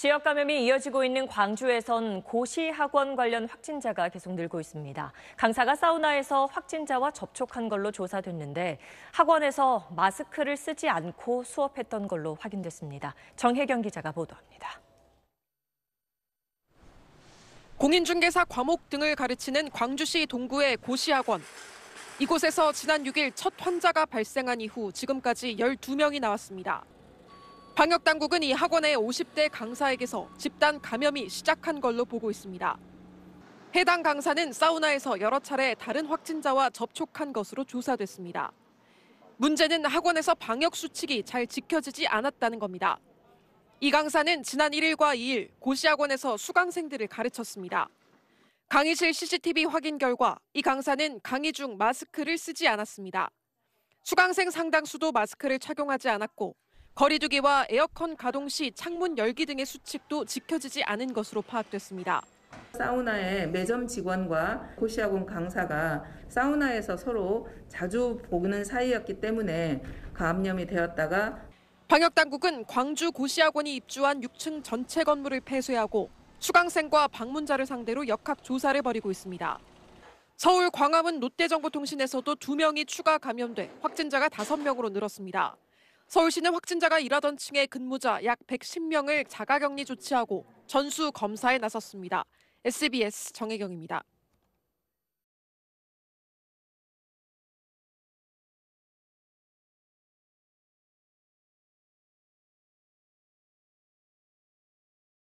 지역 감염이 이어지고 있는 광주에선 고시학원 관련 확진자가 계속 늘고 있습니다. 강사가 사우나에서 확진자와 접촉한 걸로 조사됐는데 학원에서 마스크를 쓰지 않고 수업했던 걸로 확인됐습니다. 정혜경 기자가 보도합니다. 공인중개사 과목 등을 가르치는 광주시 동구의 고시학원. 이곳에서 지난 6일 첫 환자가 발생한 이후 지금까지 12명이 나왔습니다. 방역 당국은 이 학원의 50대 강사에게서 집단 감염이 시작한 걸로 보고 있습니다. 해당 강사는 사우나에서 여러 차례 다른 확진자와 접촉한 것으로 조사됐습니다. 문제는 학원에서 방역 수칙이 잘 지켜지지 않았다는 겁니다. 이 강사는 지난 1일과 2일 고시학원에서 수강생들을 가르쳤습니다. 강의실 CCTV 확인 결과 이 강사는 강의 중 마스크를 쓰지 않았습니다. 수강생 상당수도 마스크를 착용하지 않았고 거리두기와 에어컨 가동 시 창문 열기 등의 수칙도 지켜지지 않은 것으로 파악됐습니다. 사우나의 매점 직원과 코시아군 강사가 사우나에서 서로 자주 보는 사이였기 때문에 가염이 되었다가 방역 당국은 광주 고시학원이 입주한 6층 전체 건물을 폐쇄하고 수강생과 방문자를 상대로 역학 조사를 벌이고 있습니다. 서울 광화문 롯데정보통신에서도 2명이 추가 감염돼 확진자가 5명으로 늘었습니다. 서울시는 확진자가 일하던 층의 근무자 약 110명을 자가격리 조치하고 전수 검사에 나섰습니다. SBS 정혜경입니다.